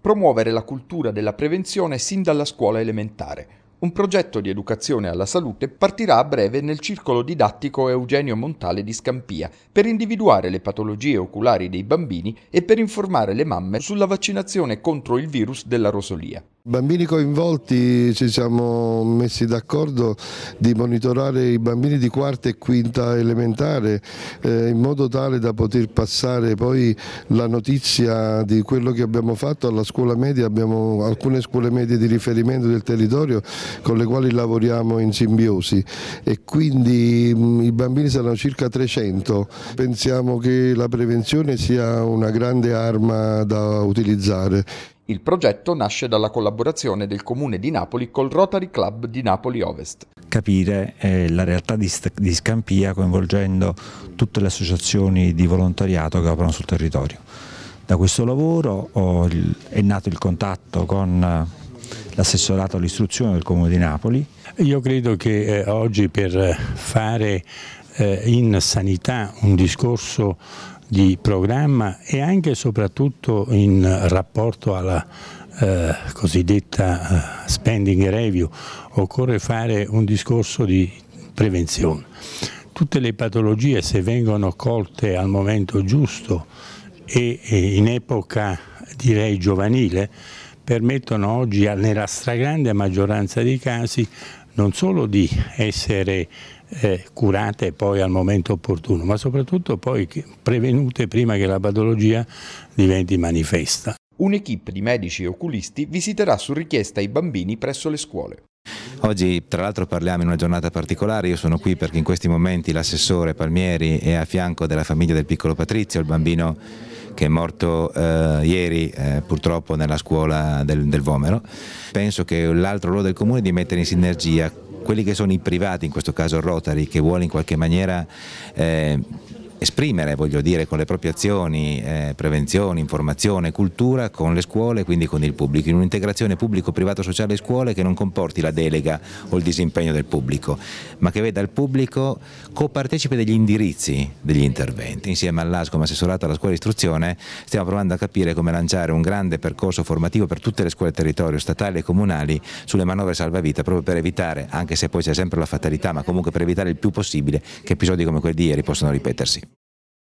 Promuovere la cultura della prevenzione sin dalla scuola elementare. Un progetto di educazione alla salute partirà a breve nel circolo didattico Eugenio Montale di Scampia per individuare le patologie oculari dei bambini e per informare le mamme sulla vaccinazione contro il virus della rosolia bambini coinvolti ci siamo messi d'accordo di monitorare i bambini di quarta e quinta elementare eh, in modo tale da poter passare poi la notizia di quello che abbiamo fatto alla scuola media, abbiamo alcune scuole medie di riferimento del territorio con le quali lavoriamo in simbiosi e quindi mh, i bambini saranno circa 300. Pensiamo che la prevenzione sia una grande arma da utilizzare. Il progetto nasce dalla collaborazione del Comune di Napoli col Rotary Club di Napoli Ovest. Capire eh, la realtà di, di Scampia coinvolgendo tutte le associazioni di volontariato che operano sul territorio. Da questo lavoro il, è nato il contatto con eh, l'assessorato all'istruzione del Comune di Napoli. Io credo che eh, oggi per fare eh, in sanità un discorso di programma e anche e soprattutto in rapporto alla eh, cosiddetta eh, spending review occorre fare un discorso di prevenzione. Tutte le patologie se vengono colte al momento giusto e, e in epoca direi giovanile permettono oggi nella stragrande maggioranza dei casi non solo di essere eh, curate poi al momento opportuno, ma soprattutto poi prevenute prima che la patologia diventi manifesta. Un'equipe di medici e oculisti visiterà su richiesta i bambini presso le scuole. Oggi tra l'altro parliamo in una giornata particolare, io sono qui perché in questi momenti l'assessore Palmieri è a fianco della famiglia del piccolo Patrizio, il bambino che è morto eh, ieri eh, purtroppo nella scuola del, del Vomero. Penso che l'altro ruolo del comune è di mettere in sinergia quelli che sono i privati, in questo caso Rotary, che vuole in qualche maniera eh, esprimere, voglio dire, con le proprie azioni, eh, prevenzione, informazione, cultura, con le scuole e quindi con il pubblico, in un'integrazione pubblico-privato-sociale scuole che non comporti la delega o il disimpegno del pubblico, ma che veda il pubblico copartecipe degli indirizzi degli interventi. Insieme all'ASCO, come assessorato alla scuola di istruzione, stiamo provando a capire come lanciare un grande percorso formativo per tutte le scuole del territorio, statali e comunali, sulle manovre salvavita, proprio per evitare, anche se poi c'è sempre la fatalità, ma comunque per evitare il più possibile che episodi come quelli di ieri possano ripetersi.